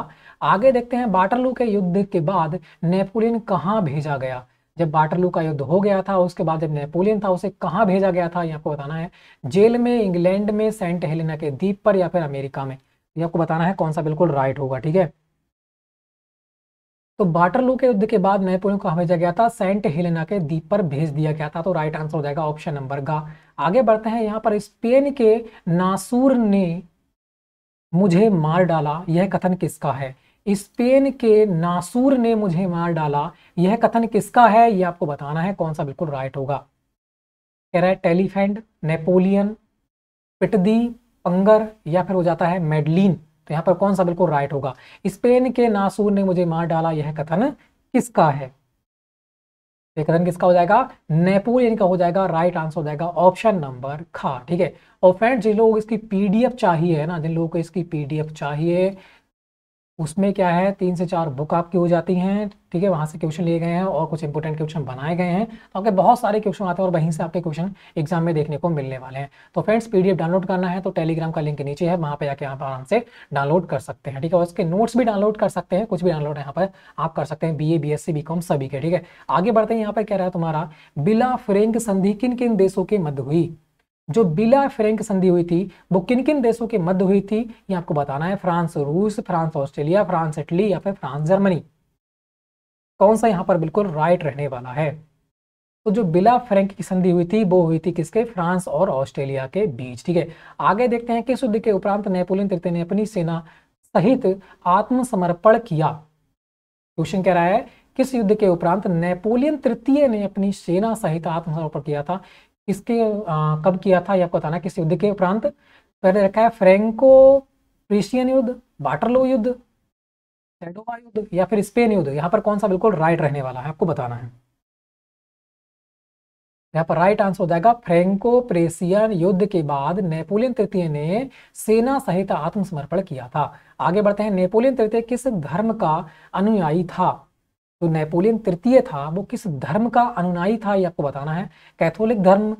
आगे देखते हैं बाटरलू के युद्ध के बाद नेपोलियन कहाँ भेजा गया जब बाटरलू का युद्ध हो गया था उसके बाद जब नेपोलियन था उसे कहाँ भेजा गया था ये आपको बताना है जेल में इंग्लैंड में सेंट हेलेना के द्वीप पर या फिर अमेरिका में ये आपको बताना है कौन सा बिल्कुल राइट होगा ठीक है तो बाटरलू के युद्ध के बाद नेपोलियन को भेजा गया था सेंट हेलेना के द्वीप पर भेज दिया गया था तो राइट आंसर हो जाएगा ऑप्शन नंबर गा आगे बढ़ते हैं यहाँ पर स्पेन के नासूर ने मुझे मार डाला यह कथन किसका है स्पेन के नासूर ने मुझे मार डाला यह कथन किसका है यह आपको बताना है कौन सा बिल्कुल राइट होगा कह रहा है टेलीफेंड नेपोलियन पिटदी पंगर या फिर हो जाता है मेडलिन तो यहाँ पर कौन सा बिल्कुल राइट होगा स्पेन के नासूर ने मुझे मार डाला यह कथन किसका है यह कथन किसका हो जाएगा नेपोलियन का हो जाएगा राइट आंसर हो जाएगा ऑप्शन नंबर खा ठीक है और फ्रेंड जिन लोगों को इसकी पीडीएफ चाहिए है ना जिन लोगों को इसकी पीडीएफ चाहिए उसमें क्या है तीन से चार बुक आपकी हो जाती हैं ठीक है वहाँ से क्वेश्चन लिए गए हैं और कुछ इंपॉर्टेंट क्वेश्चन बनाए गए हैं तो आपके बहुत सारे क्वेश्चन आते हैं और वहीं से आपके क्वेश्चन एग्जाम में देखने को मिलने वाले हैं तो फ्रेंड्स पीडीएफ डाउनलोड करना है तो टेलीग्राम का लिंक नीचे है वहाँ पर जाकर आप आराम से डाउनलोड कर सकते हैं ठीक है और उसके नोट्स भी डाउनलोड कर सकते हैं कुछ भी डाउनलोड यहाँ पर आप कर सकते हैं B A B S C B com सभी के ठीक है आगे बढ़ते हैं यहाँ पर कह रहा है तुम्हारा बिला फ्रेंक संधि किन किन देशों के मध्य हुई जो बिला फ्रेंक संधि हुई थी वो किन किन देशों के मध्य हुई थी ये आपको बताना है फ्रांस रूस फ्रांस ऑस्ट्रेलिया फ्रांस इटली या फिर फ्रांस जर्मनी कौन सा यहां पर बिल्कुल राइट रहने वाला है तो जो बिला फ्रेंक की संधि हुई थी वो हुई थी किसके फ्रांस और ऑस्ट्रेलिया के बीच ठीक है आगे देखते हैं किस युद्ध के उपरांत नेपोलियन तृतीय ने अपनी सेना सहित आत्मसमर्पण किया क्वेश्चन कह रहा है किस युद्ध के उपरांत नेपोलियन तृतीय ने अपनी सेना सहित आत्मसमर्पण किया था किसके आ, कब किया था ये आपको बताना किस युद्ध के उपरांत पहले रखा है फ्रेंको प्रेशियन युद्ध बाटरलो युद्ध सेडोवा युद्ध या फिर स्पेन युद्ध यहाँ पर कौन सा बिल्कुल राइट रहने वाला है आपको बताना है यहाँ पर राइट आंसर हो जाएगा फ्रेंको प्रेसियन युद्ध के बाद नेपोलियन तृतीय ने सेना सहित आत्मसमर्पण किया था आगे बढ़ते हैं नेपोलियन तृतीय किस धर्म का अनुयायी था जो तो नेपोलियन तृतीय था वो किस धर्म का अनुनायी था ये आपको बताना है कैथोलिक धर्म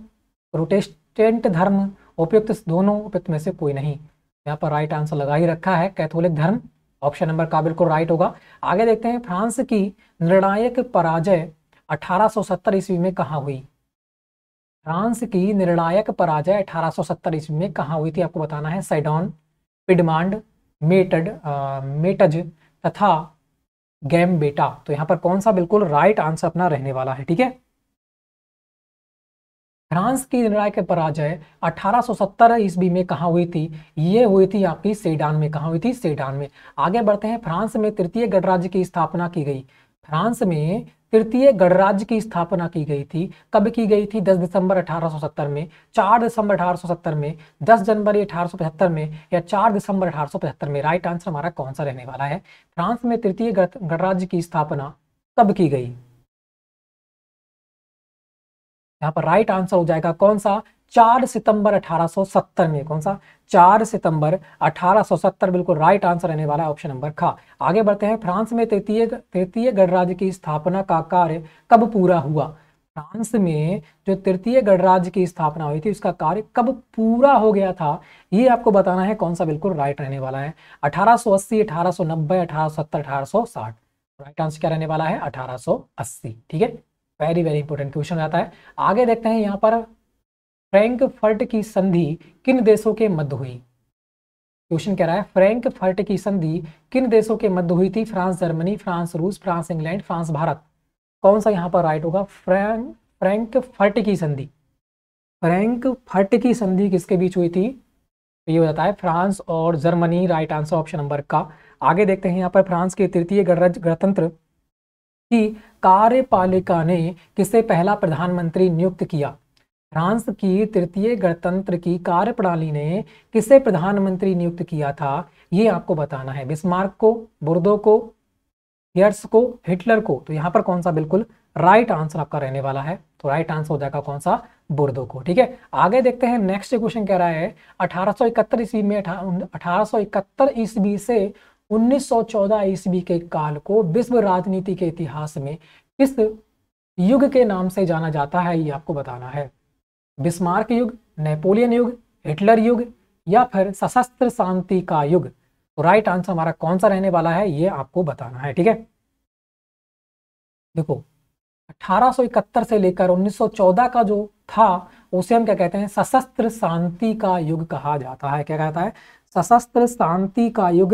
प्रोटेस्टेंट धर्म उपयुक्त दोनों उपयुक्त में से कोई नहीं यहाँ पर राइट आंसर लगा ही रखा है कैथोलिक धर्म ऑप्शन नंबर का बिल्कुल राइट होगा आगे देखते हैं फ्रांस की निर्णायक पराजय 1870 ईस्वी में कहा हुई फ्रांस की निर्णायक पराजय 1870 ईस्वी में कहा हुई थी आपको बताना है साइडॉन पिडमांड मेटड आ, मेटज तथा गैम बेटा तो यहां पर कौन सा बिल्कुल राइट आंसर अपना रहने वाला है ठीक है फ्रांस की निर्णायक पराजय 1870 ईस्वी में कहा हुई थी ये हुई थी आपकी सेडान में कहा हुई थी सेडान में आगे बढ़ते हैं फ्रांस में तृतीय गणराज्य की स्थापना की गई फ्रांस में तृतीय गणराज्य की स्थापना की गई थी कब की गई थी 10 दिसंबर 1870 में 4 दिसंबर 1870 में 10 जनवरी 1875 में या 4 दिसंबर 1875 में राइट आंसर हमारा कौन सा रहने वाला है फ्रांस में तृतीय गणराज्य की स्थापना कब की गई यहाँ पर राइट आंसर हो जाएगा कौन सा चार सितंबर 1870 में कौन सा चार सितंबर 1870 बिल्कुल राइट आंसर रहने वाला है ऑप्शन नंबर खा आगे बढ़ते हैं फ्रांस में तृतीय तृतीय गणराज्य की स्थापना का कार्य कब पूरा हुआ फ्रांस में जो तृतीय गणराज्य की स्थापना हुई थी उसका कार्य कब पूरा हो गया था ये आपको बताना है कौन सा बिल्कुल राइट रहने वाला है 1880, 1890, 1870, 1860 राइट आंसर क्या रहने वाला है 1880 ठीक है वेरी वेरी इंपॉर्टेंट क्वेश्चन आता है आगे देखते हैं यहाँ पर फ्रैंकफर्ट की संधि किन देशों के मध्य हुई क्वेश्चन कह रहा है फ्रैंकफर्ट की संधि किन देशों के मध्य हुई थी फ्रांस जर्मनी फ्रांस रूस फ्रांस इंग्लैंड फ्रांस भारत कौन सा यहां पर राइट होगा फ्रैंक फ्रैंकफर्ट की संधि फ्रैंकफर्ट की संधि किसके बीच हुई थी ये हो जाता है फ्रांस और Germany right answer option number का आगे देखते हैं यहाँ पर फ्रांस के तृतीय गणराज गणतंत्र की कार्यपालिका ने किसे पहला प्रधानमंत्री नियुक्त किया फ्रांस की तृतीय गणतंत्र की कार्यप्रणाली ने किसे प्रधानमंत्री नियुक्त किया था ये आपको बताना है बिस्मार्क को बुर्दो को यर्स को हिटलर को तो यहाँ पर कौन सा बिल्कुल राइट आंसर आपका रहने वाला है तो राइट आंसर हो जाएगा कौन सा बुर्दो को ठीक है आगे देखते हैं नेक्स्ट क्वेश्चन कह रहा है अठारह ईस्वी में अठारह ईस्वी से 1914 ईस्वी के काल को विश्व राजनीति के इतिहास में किस युग के नाम से जाना जाता है ये आपको बताना है बिस्मार्क युग नेपोलियन युग हिटलर युग या फिर सशस्त्र शांति का युग तो राइट आंसर हमारा कौन सा रहने वाला है ये आपको बताना है ठीक है देखो 1871 से लेकर 1914 का जो था उसे हम क्या कहते हैं सशस्त्र शांति का युग कहा जाता है क्या कहता है सशस्त्र शांति का युग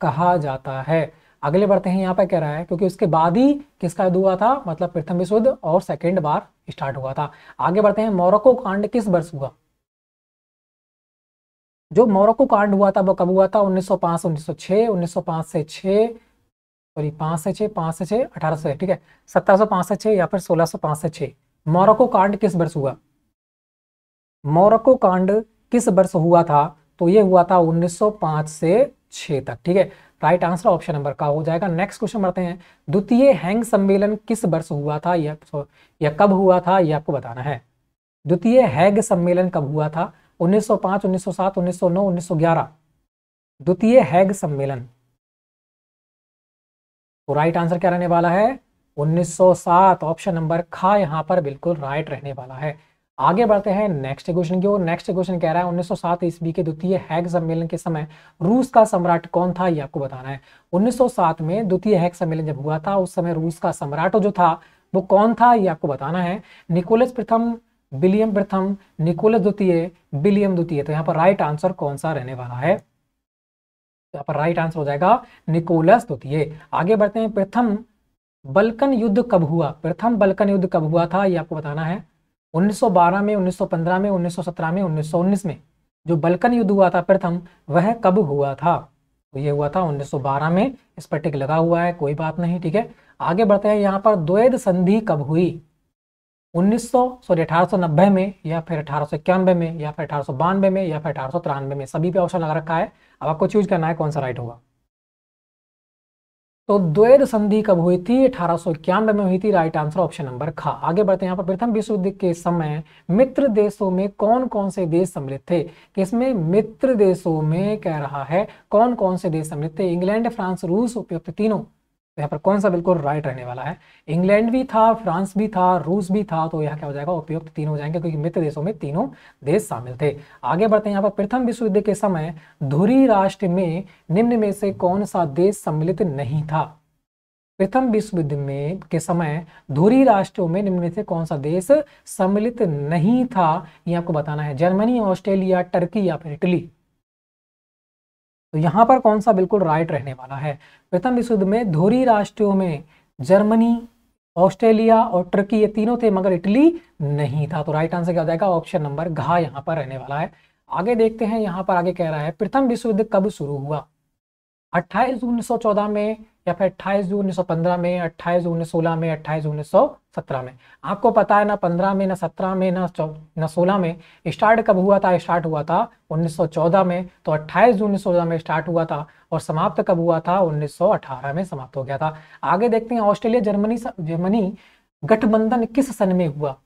कहा जाता है अगले बढ़ते हैं यहाँ पर कह रहा है क्योंकि उसके बाद ही किसका युद्ध हुआ था मतलब प्रथम विश्व युद्ध और सेकेंड बार स्टार्ट हुआ था आगे बढ़ते हैं मोरक्को कांड किस वर्ष हुआ जो मोरक्को कांड हुआ था वो कब हुआ था 1905 1906 से 6 सॉरी 5 से 6 5 से 6 अठारह से ठीक है 1705 से 6 या फिर 1605 से 6 मोरक्को कांड किस वर्ष हुआ मोरक्को कांड किस वर्ष हुआ था तो ये हुआ था 1905 से छः तक ठीक है राइट आंसर ऑप्शन नंबर का हो जाएगा नेक्स्ट क्वेश्चन बढ़ते हैं द्वितीय हैंग सम्मेलन किस वर्ष हुआ था या या कब हुआ था यह आपको बताना है द्वितीय हैग सम्मेलन कब हुआ था 1905, 1907, 1909, 1911 द्वितीय हैग सम्मेलन तो राइट आंसर क्या रहने वाला है 1907 ऑप्शन नंबर खा यहां पर बिल्कुल राइट रहने वाला है आगे बढ़ते हैं नेक्स्ट क्वेश्चन की ओर नेक्स्ट क्वेश्चन कह रहा है 1907 ईस्वी के द्वितीय हैग सम्मेलन के समय रूस का सम्राट कौन था ये आपको बताना है 1907 में द्वितीय हैग सम्मेलन जब हुआ था उस समय रूस का सम्राट जो था वो कौन था ये आपको बताना है निकोलस प्रथम विलियम प्रथम निकोलस द्वितीय विलियम द्वितीय तो यहाँ पर राइट आंसर कौन सा रहने वाला है तो यहाँ पर राइट आंसर हो जाएगा निकोलस द्वितीय आगे बढ़ते हैं प्रथम बल्कन युद्ध कब हुआ प्रथम बल्कन युद्ध कब हुआ था ये आपको बताना है 1912 में 1915 में 1917 में 1919 में जो बल्कन युद्ध हुआ था प्रथम वह कब हुआ था तो ये हुआ था 1912 में इस पर टिक लगा हुआ है कोई बात नहीं ठीक है आगे बढ़ते हैं यहाँ पर द्वैध संधि कब हुई 1900 सॉरी 1890 में या फिर अठारह में या फिर अठारह में या फिर अठारह में सभी पे ऑप्शन लगा रखा है अब आपको चूज करना है कौन सा राइट होगा तो द्वैध संधि कब हुई थी अठारह में हुई थी राइट आंसर ऑप्शन नंबर खा आगे बढ़ते हैं यहाँ पर प्रथम विश्व युद्ध के समय मित्र देशों में कौन कौन से देश सम्मिलित थे किसमें मित्र देशों में कह रहा है कौन कौन से देश सम्मिलित थे इंग्लैंड फ्रांस रूस उपयुक्त तीनों तो यहाँ पर कौन सा बिल्कुल राइट रहने वाला है इंग्लैंड भी था फ्रांस भी था रूस भी था तो यहाँ क्या हो जाएगा उपयुक्त तीन हो जाएंगे क्योंकि मित्र देशों में तीनों देश शामिल थे आगे बढ़ते हैं यहाँ पर प्रथम विश्व युद्ध के समय धुरी राष्ट्र में निम्न में से कौन सा देश सम्मिलित नहीं था प्रथम विश्व युद्ध में के समय धुरी राष्ट्रों में निम्न में से कौन सा देश सम्मिलित नहीं था ये आपको बताना है जर्मनी ऑस्ट्रेलिया टर्की या फिर इटली तो यहाँ पर कौन सा बिल्कुल राइट रहने वाला है प्रथम विश्व युद्ध में धोरी राष्ट्रों में जर्मनी ऑस्ट्रेलिया और टर्की ये तीनों थे मगर इटली नहीं था तो राइट आंसर क्या हो जाएगा ऑप्शन नंबर घा यहाँ पर रहने वाला है आगे देखते हैं यहाँ पर आगे कह रहा है प्रथम विश्व युद्ध कब शुरू हुआ अट्ठाईस जून में या फिर अट्ठाईस जून उन्नीस में अट्ठाईस जून उन्नीस में अट्ठाईस जून उन्नीस में आपको पता है ना 15 में ना 17 में ना ना सोलह में स्टार्ट कब हुआ था स्टार्ट हुआ था 1914 में तो 28 जून उन्नीस में स्टार्ट हुआ था और समाप्त कब हुआ था 1918 में समाप्त हो गया था आगे देखते हैं ऑस्ट्रेलिया जर्मनी जर्मनी गठबंधन किस सन में हुआ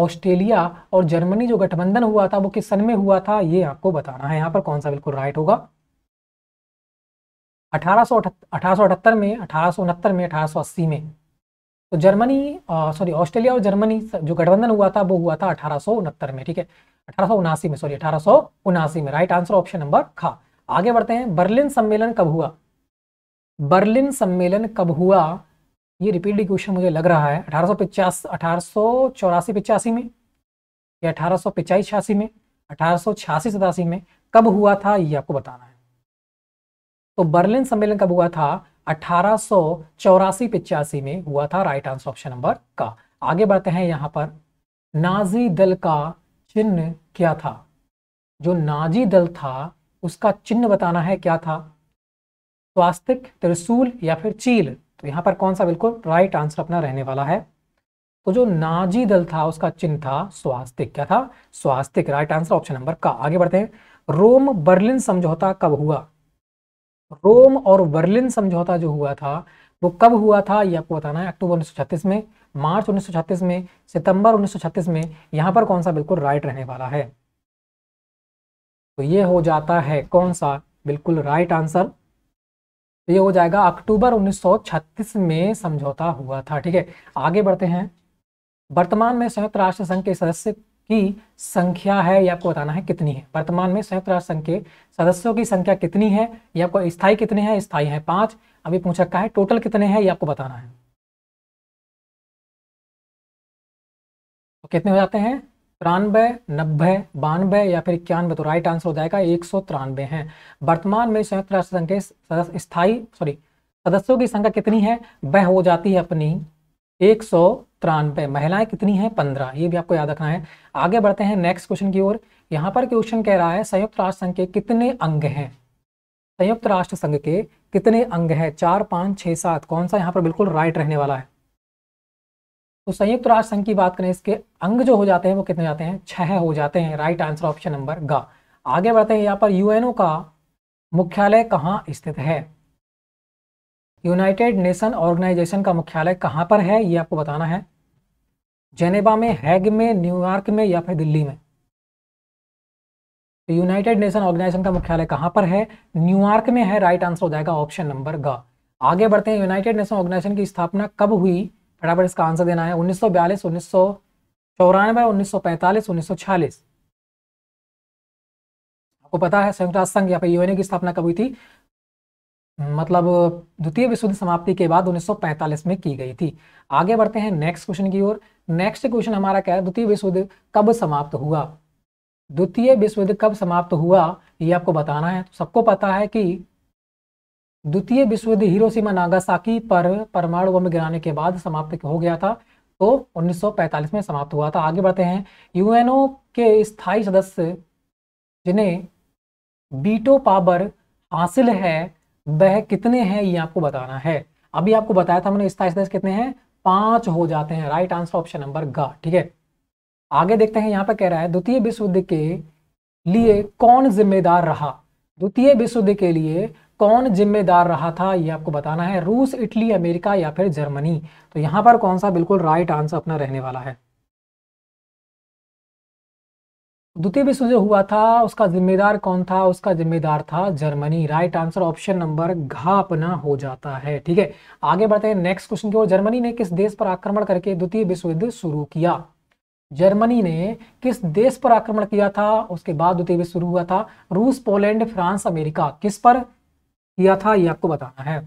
ऑस्ट्रेलिया और जर्मनी जो गठबंधन हुआ था वो किस सन में हुआ था ये आपको बताना है यहाँ पर कौन सा बिल्कुल राइट होगा अठारह में अठारह में अठारह में तो जर्मनी सॉरी ऑस्ट्रेलिया और जर्मनी जो गठबंधन हुआ था वो हुआ था अठारह में ठीक है अठारह में सॉरी अठारह में राइट आंसर ऑप्शन नंबर खा आगे बढ़ते हैं बर्लिन सम्मेलन कब हुआ बर्लिन सम्मेलन कब हुआ ये रिपीटेड क्वेश्चन मुझे लग रहा है अठारह सौ पचास अठारह सौ चौरासी पिचासी में या अठारह सौ छियासी में अठारह सौ छियासी सतासी में कब हुआ था ये आपको बताना है तो बर्लिन सम्मेलन कब हुआ था अठारह सो चौरासी पिचासी में हुआ था राइट आंसर ऑप्शन नंबर का आगे बढ़ते हैं यहां पर नाजी दल का चिन्ह क्या था जो नाजी दल था उसका चिन्ह बताना है क्या था स्वास्तिक त्रिशूल या फिर चील तो यहां पर कौन सा बिल्कुल राइट आंसर अपना रहने वाला है तो जो नाजी दल था उसका चिन्ह था स्वास्तिक क्या था स्वास्तिक राइट आंसर ऑप्शन नंबर का आगे बढ़ते हैं रोम बर्लिन समझौता कब हुआ रोम और बर्लिन समझौता जो हुआ था वो कब हुआ था ये आपको बताना है अक्टूबर उन्नीस में मार्च उन्नीस में सितंबर उन्नीस में यहां पर कौन सा बिल्कुल राइट रहने वाला है तो ये हो जाता है कौन सा बिल्कुल राइट आंसर तो ये हो जाएगा अक्टूबर 1936 में समझौता हुआ था ठीक है आगे बढ़ते हैं वर्तमान में संयुक्त राष्ट्र संघ के सदस्य की संख्या है या आपको बताना है कितनी है वर्तमान में संयुक्त राष्ट्र संघ के सदस्यों की संख्या कितनी है या आपको स्थायी कितने हैं स्थायी है पांच अभी पूछा क्या है टोटल कितने हैं ये आपको बताना है तो कितने हो जाते हैं तिरानबे नब्बे बानबे या फिर इक्यानवे तो राइट आंसर हो जाएगा एक सौ तिरानबे है वर्तमान में संयुक्त राष्ट्र संघ के सदस्य स्थायी सॉरी सदस्यों की संख्या कितनी है वह हो जाती है अपनी एक सौ तिरानबे महिलाएं कितनी हैं पंद्रह ये भी आपको याद रखना है आगे बढ़ते हैं नेक्स्ट क्वेश्चन की ओर यहाँ पर क्वेश्चन कह रहा है संयुक्त राष्ट्र संघ के कितने अंग हैं संयुक्त राष्ट्र संघ के कितने अंग हैं चार पांच छह सात कौन सा यहाँ पर बिल्कुल राइट रहने वाला है तो संयुक्त राष्ट्र संघ की बात करें इसके अंग जो हो जाते हैं वो कितने जाते हैं छह हो जाते हैं राइट आंसर ऑप्शन नंबर गा आगे बढ़ते हैं यहाँ पर यूएनओ का मुख्यालय कहाँ स्थित है यूनाइटेड नेशन ऑर्गेनाइजेशन का मुख्यालय कहाँ पर है ये आपको बताना है जेनेवा में हैग में न्यूयॉर्क में या फिर दिल्ली में तो यूनाइटेड नेशन ऑर्गेनाइजेशन का मुख्यालय कहां पर है न्यूयॉर्क में है राइट आंसर हो जाएगा ऑप्शन नंबर ग आगे बढ़ते हैं यूनाइटेड नेशन ऑर्गेनाइजेशन की स्थापना कब हुई फटाफट इसका आंसर देना है उन्नीस सौ बयालीस उन्नीस सौ चौरानवे उन्नीस सौ पैंतालीस उन्नीस सौ छियालीस आपको पता है संयुक्त राष्ट्र संघ या फिर यूएनए की स्थापना कब हुई थी मतलब द्वितीय विश्व युद्ध समाप्ति के बाद 1945 में की गई थी आगे बढ़ते हैं नेक्स्ट क्वेश्चन की ओर नेक्स्ट क्वेश्चन हमारा क्या है द्वितीय विश्व युद्ध कब समाप्त हुआ द्वितीय विश्व युद्ध कब समाप्त हुआ ये आपको बताना है तो सबको पता है कि द्वितीय विश्व युद्ध हिरोशिमा नागासाकी पर परमाणु बम गिराने के बाद समाप्त हो गया था तो 1945 में समाप्त हुआ था आगे बढ़ते हैं यूएनओ के स्थायी सदस्य जिन्हें बीटो पावर हासिल है वह कितने हैं ये आपको बताना है अभी आपको बताया था मैंने स्थाई तरह कितने हैं पांच हो जाते हैं राइट आंसर ऑप्शन नंबर ग ठीक है आगे देखते हैं यहां पर कह रहा है द्वितीय विश्व युद्ध के लिए कौन जिम्मेदार रहा द्वितीय विश्व युद्ध के लिए कौन जिम्मेदार रहा था ये आपको बताना है रूस इटली अमेरिका या फिर जर्मनी तो यहां पर कौन सा बिल्कुल राइट आंसर अपना रहने वाला है द्वितीय विश्व जो हुआ था उसका जिम्मेदार कौन था उसका जिम्मेदार था Germany right answer option number घा अपना हो जाता है ठीक है आगे बढ़ते हैं नेक्स्ट क्वेश्चन की ओर जर्मनी ने किस देश पर आक्रमण करके द्वितीय विश्व युद्ध शुरू किया जर्मनी ने किस देश पर आक्रमण किया था उसके बाद द्वितीय विश्व शुरू हुआ था रूस पोलैंड फ्रांस अमेरिका किस पर किया था ये आपको बताना है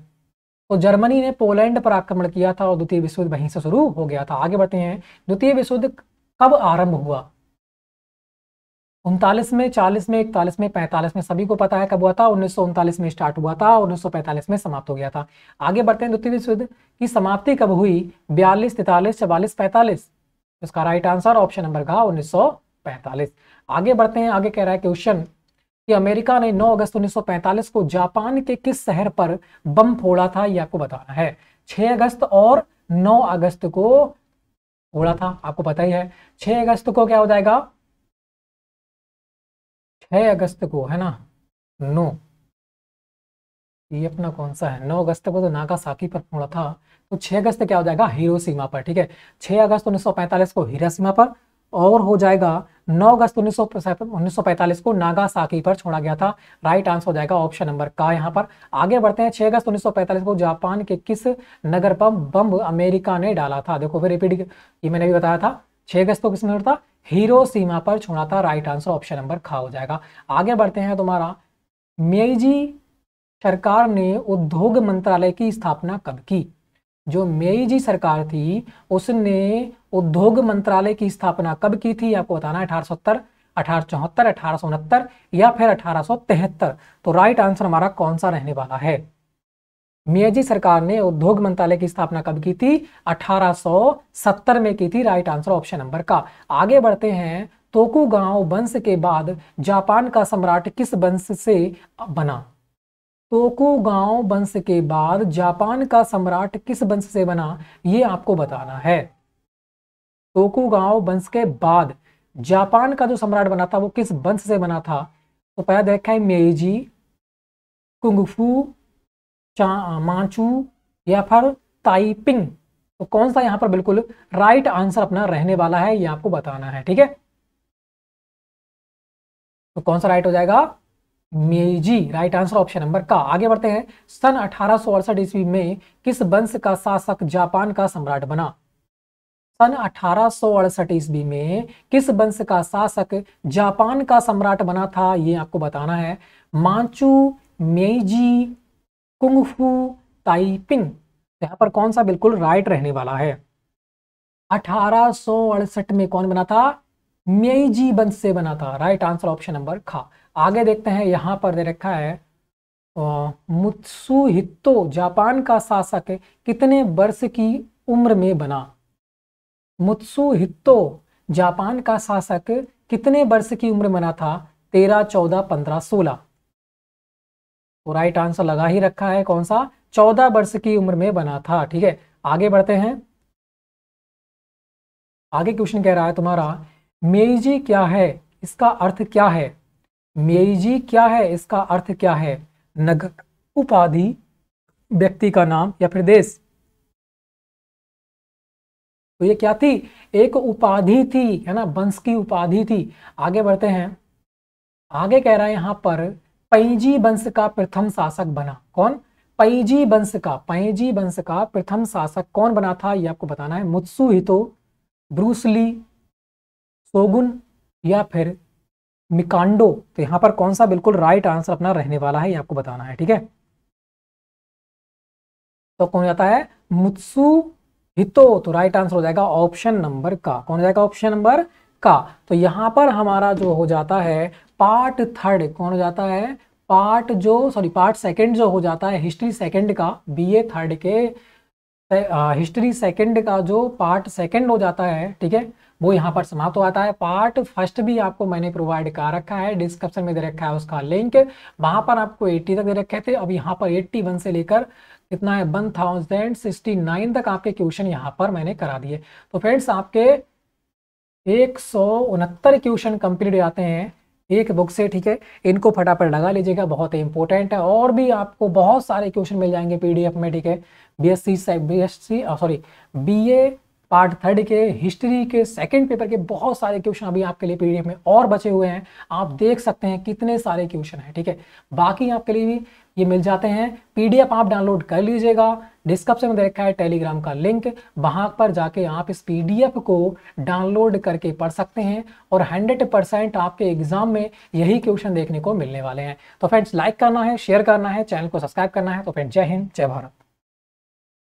तो जर्मनी ने पोलैंड पर आक्रमण किया था और द्वितीय विश्व युद्ध वहीं से शुरू हो गया था आगे बढ़ते हैं द्वितीय विश्व युद्ध कब आरंभ हुआ उनतालीस में चालीस में इकतालीस में पैंतालीस में सभी को पता है कब हुआ था उन्नीस में स्टार्ट हुआ था उन्नीस में समाप्त हो गया था आगे बढ़ते हैं द्वितीय विश्व युद्ध की समाप्ति कब हुई बयालीस तैतालीस चवालीस पैंतालीस इसका राइट आंसर ऑप्शन नंबर घा उन्नीस आगे बढ़ते हैं आगे कह रहा है क्वेश्चन कि अमेरिका ने 9 अगस्त 1945 को जापान के किस शहर पर बम फोड़ा था यह आपको बताना है 6 अगस्त और 9 अगस्त को फोड़ा था आपको पता ही है 6 अगस्त को क्या हो जाएगा छह अगस्त को है ना नो ये अपना कौन सा है नौ अगस्त को तो नागासाकी पर पड़ा था तो छह अगस्त क्या हो जाएगा सीमा पर ठीक है छह अगस्त 1945 को सीमा पर और हो जाएगा 9 अगस्त 1945 को नागासाकी पर छोड़ा गया था राइट आंसर हो जाएगा ऑप्शन नंबर का यहाँ पर आगे बढ़ते हैं 6 अगस्त 1945 को जापान के किस नगर पर बम अमेरिका ने डाला था देखो फिर रिपीट ये मैंने भी बताया था 6 अगस्त को किसने था हीरो सीमा पर छोड़ा था राइट आंसर ऑप्शन नंबर खा हो जाएगा आगे बढ़ते हैं तुम्हारा मेईजी सरकार ने उद्योग मंत्रालय की स्थापना कब की जो मेईजी सरकार थी उसने उद्योग मंत्रालय की स्थापना कब की थी आपको बताना है अठारह अठारह चौहत्तर अठारह या फिर अठारह तो राइट आंसर हमारा कौन सा रहने वाला है मियाजी सरकार ने उद्योग मंत्रालय की स्थापना कब की थी 1870 में की थी राइट आंसर ऑप्शन नंबर का आगे बढ़ते हैं तोकुगांव वंश के बाद जापान का सम्राट किस वंश से बना तोकुगांव वंश के बाद जापान का सम्राट किस वंश से बना ये आपको बताना है तोकुगांव वंश के बाद जापान का जो सम्राट बना था वो किस वंश से बना था तो पहला देखा है मेजी कुंगफू मांचू या फिर ताइपिंग तो कौन सा यहां पर बिल्कुल राइट आंसर अपना रहने वाला है ये आपको बताना है ठीक है तो कौन सा राइट हो जाएगा मेजी राइट आंसर ऑप्शन नंबर का आगे बढ़ते हैं सन अठारह ईस्वी में किस वंश का शासक जापान का सम्राट बना सन अठारह ईस्वी में किस वंश का शासक जापान का सम्राट बना था ये आपको बताना है मांचू मेजी कुंग फू ताइपिंग यहाँ पर कौन सा बिल्कुल राइट रहने वाला है अठारह में कौन बना था मेईजी बंस से बना था राइट आंसर ऑप्शन नंबर खा आगे देखते हैं यहाँ पर दे रखा है मुत्सुहितो जापान का शासक कितने वर्ष की उम्र में बना मुत्सुहितो जापान का शासक कितने वर्ष की उम्र में बना था तेरह चौदह पंद्रह सोलह तो राइट आंसर लगा ही रखा है कौन सा चौदह वर्ष की उम्र में बना था ठीक है आगे बढ़ते हैं आगे क्वेश्चन कह रहा है तुम्हारा मेईजी क्या है इसका अर्थ क्या है मेईजी क्या है इसका अर्थ क्या है नगर उपाधि व्यक्ति का नाम या फिर देश तो ये क्या थी एक उपाधि थी है ना वंश की उपाधि थी आगे बढ़ते हैं आगे कह रहा है यहां पर पैजी वंश का प्रथम शासक बना कौन पैजी वंश का पैजी वंश का प्रथम शासक कौन बना था यह आपको बताना है मुत्सु हितो ब्रूसली सोगुन या फिर मिकांडो तो यहां पर कौन सा बिल्कुल राइट आंसर अपना रहने वाला है ये आपको बताना है ठीक है तो कौन जाता है मुत्सु हितो तो राइट तो आंसर हो जाएगा ऑप्शन नंबर का कौन हो जाएगा ऑप्शन नंबर का तो यहां पर हमारा जो हो जाता है पार्ट थर्ड कौन हो जाता है पार्ट जो सॉरी पार्ट सेकंड जो हो जाता है हिस्ट्री सेकंड का बीए थर्ड के हिस्ट्री सेकंड का जो पार्ट सेकंड हो जाता है ठीक है वो यहाँ पर समाप्त हो जाता है पार्ट फर्स्ट भी आपको मैंने प्रोवाइड कर रखा है डिस्क्रिप्शन में दे रखा है उसका लिंक वहां पर आपको 80 तक दे रखे थे अब यहाँ पर 81 से लेकर कितना है वन थाउजेंड सिक्सटी नाइन तक आपके क्वेश्चन यहाँ पर मैंने करा दिए तो फ्रेंड्स आपके एक सौ उनहत्तर क्वेश्चन कंप्लीट हो जाते हैं एक बुक से ठीक है इनको फटाफट लगा लीजिएगा बहुत ही इंपॉर्टेंट है और भी आपको बहुत सारे क्वेश्चन मिल जाएंगे पीडीएफ में ठीक है BSc BSc sorry BA part third के हिस्ट्री के सेकंड पेपर के बहुत सारे क्वेश्चन अभी आपके लिए पीडीएफ में और बचे हुए हैं आप देख सकते हैं कितने सारे क्वेश्चन हैं ठीक है बाकी आपके लिए भी ये मिल जाते हैं पीडीएफ आप डाउनलोड कर लीजिएगा डिस्क्रिप्शन में देखा है टेलीग्राम का लिंक वहां पर जाके आप इस पीडीएफ को डाउनलोड करके पढ़ सकते हैं और 100 परसेंट आपके एग्जाम में यही क्वेश्चन देखने को मिलने वाले हैं तो फ्रेंड्स लाइक करना है शेयर करना है चैनल को सब्सक्राइब करना है तो फ्रेंड्स जय हिंद जय भारत